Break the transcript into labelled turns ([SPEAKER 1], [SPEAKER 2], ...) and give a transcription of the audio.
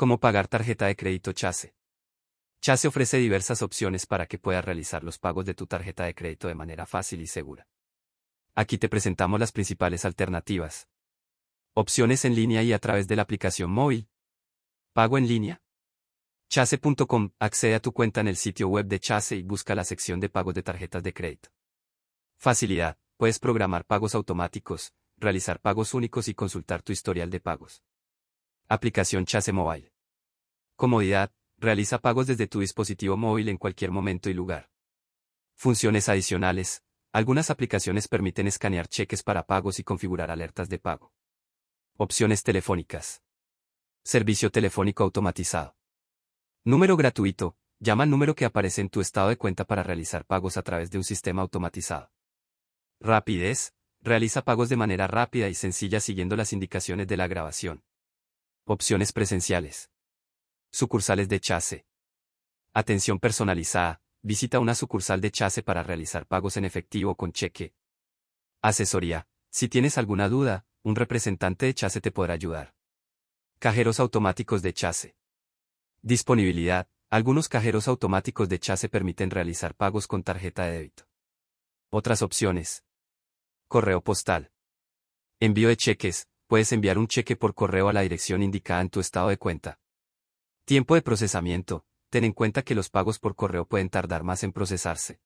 [SPEAKER 1] Cómo pagar tarjeta de crédito Chase. Chase ofrece diversas opciones para que puedas realizar los pagos de tu tarjeta de crédito de manera fácil y segura. Aquí te presentamos las principales alternativas. Opciones en línea y a través de la aplicación móvil. Pago en línea. Chase.com, accede a tu cuenta en el sitio web de Chase y busca la sección de pagos de tarjetas de crédito. Facilidad, puedes programar pagos automáticos, realizar pagos únicos y consultar tu historial de pagos. Aplicación Chase Mobile. Comodidad. Realiza pagos desde tu dispositivo móvil en cualquier momento y lugar. Funciones adicionales. Algunas aplicaciones permiten escanear cheques para pagos y configurar alertas de pago. Opciones telefónicas. Servicio telefónico automatizado. Número gratuito. Llama al número que aparece en tu estado de cuenta para realizar pagos a través de un sistema automatizado. Rapidez. Realiza pagos de manera rápida y sencilla siguiendo las indicaciones de la grabación. Opciones presenciales. Sucursales de Chase. Atención personalizada. Visita una sucursal de Chase para realizar pagos en efectivo con cheque. Asesoría. Si tienes alguna duda, un representante de Chase te podrá ayudar. Cajeros automáticos de Chase. Disponibilidad. Algunos cajeros automáticos de Chase permiten realizar pagos con tarjeta de débito. Otras opciones. Correo postal. Envío de cheques. Puedes enviar un cheque por correo a la dirección indicada en tu estado de cuenta. Tiempo de procesamiento. Ten en cuenta que los pagos por correo pueden tardar más en procesarse.